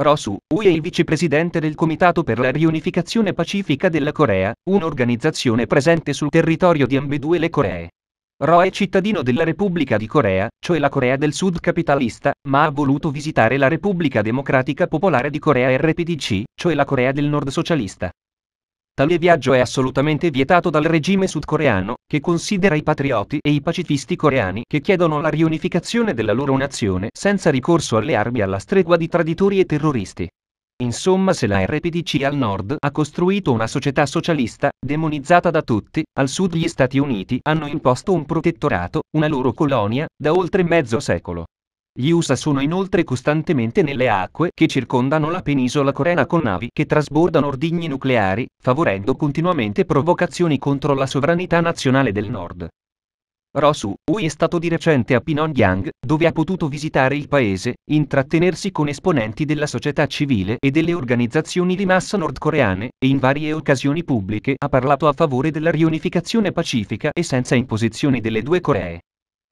Roh Ui è il vicepresidente del Comitato per la riunificazione pacifica della Corea, un'organizzazione presente sul territorio di ambedue le Coree. Ro è cittadino della Repubblica di Corea, cioè la Corea del Sud capitalista, ma ha voluto visitare la Repubblica Democratica Popolare di Corea RPDC, cioè la Corea del Nord socialista. Tale viaggio è assolutamente vietato dal regime sudcoreano, che considera i patrioti e i pacifisti coreani che chiedono la riunificazione della loro nazione senza ricorso alle armi alla stregua di traditori e terroristi. Insomma se la RPDC al nord ha costruito una società socialista, demonizzata da tutti, al sud gli Stati Uniti hanno imposto un protettorato, una loro colonia, da oltre mezzo secolo. Gli USA sono inoltre costantemente nelle acque che circondano la penisola coreana con navi che trasbordano ordigni nucleari, favorendo continuamente provocazioni contro la sovranità nazionale del Nord. Rosu, Ui è stato di recente a Pyongyang, dove ha potuto visitare il paese, intrattenersi con esponenti della società civile e delle organizzazioni di massa nordcoreane, e in varie occasioni pubbliche ha parlato a favore della riunificazione pacifica e senza imposizione delle due Coree.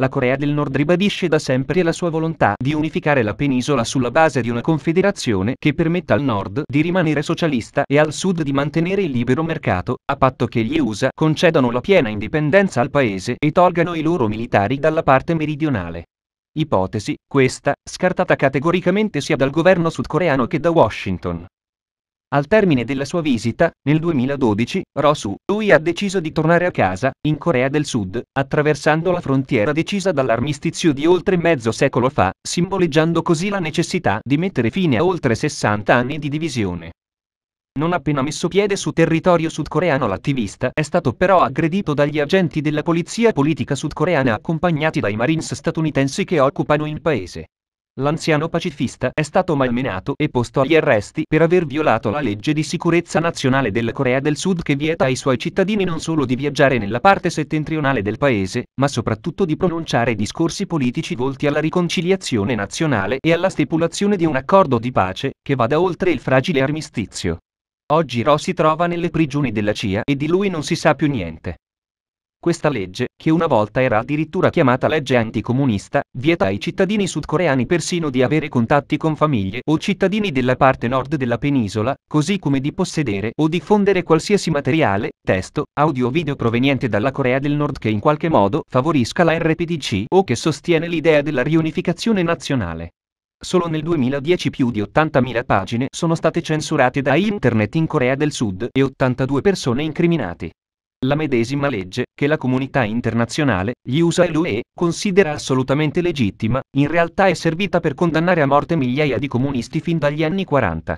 La Corea del Nord ribadisce da sempre la sua volontà di unificare la penisola sulla base di una confederazione che permetta al nord di rimanere socialista e al sud di mantenere il libero mercato, a patto che gli USA concedano la piena indipendenza al paese e tolgano i loro militari dalla parte meridionale. Ipotesi, questa, scartata categoricamente sia dal governo sudcoreano che da Washington. Al termine della sua visita, nel 2012, Rosu, lui ha deciso di tornare a casa, in Corea del Sud, attraversando la frontiera decisa dall'armistizio di oltre mezzo secolo fa, simboleggiando così la necessità di mettere fine a oltre 60 anni di divisione. Non appena messo piede su territorio sudcoreano l'attivista è stato però aggredito dagli agenti della polizia politica sudcoreana accompagnati dai Marines statunitensi che occupano il paese. L'anziano pacifista è stato malmenato e posto agli arresti per aver violato la legge di sicurezza nazionale della Corea del Sud che vieta ai suoi cittadini non solo di viaggiare nella parte settentrionale del paese, ma soprattutto di pronunciare discorsi politici volti alla riconciliazione nazionale e alla stipulazione di un accordo di pace che vada oltre il fragile armistizio. Oggi Ro si trova nelle prigioni della CIA e di lui non si sa più niente. Questa legge, che una volta era addirittura chiamata legge anticomunista, vieta ai cittadini sudcoreani persino di avere contatti con famiglie o cittadini della parte nord della penisola, così come di possedere o diffondere qualsiasi materiale, testo, audio o video proveniente dalla Corea del Nord che in qualche modo favorisca la RPDC o che sostiene l'idea della riunificazione nazionale. Solo nel 2010 più di 80.000 pagine sono state censurate da internet in Corea del Sud e 82 persone incriminate la medesima legge che la comunità internazionale, gli USA e l'UE, considera assolutamente legittima, in realtà è servita per condannare a morte migliaia di comunisti fin dagli anni 40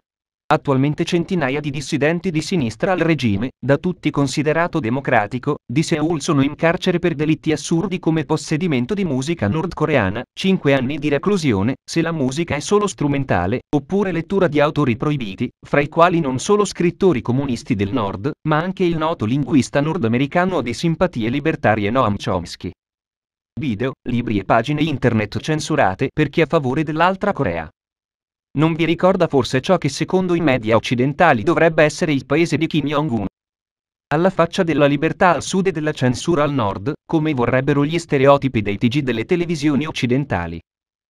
attualmente centinaia di dissidenti di sinistra al regime, da tutti considerato democratico, di Seoul sono in carcere per delitti assurdi come possedimento di musica nordcoreana, 5 anni di reclusione, se la musica è solo strumentale, oppure lettura di autori proibiti, fra i quali non solo scrittori comunisti del nord, ma anche il noto linguista nordamericano di simpatie libertarie Noam Chomsky. Video, libri e pagine internet censurate per chi è a favore dell'altra Corea. Non vi ricorda forse ciò che secondo i media occidentali dovrebbe essere il paese di Kim Jong-un? Alla faccia della libertà al sud e della censura al nord, come vorrebbero gli stereotipi dei TG delle televisioni occidentali.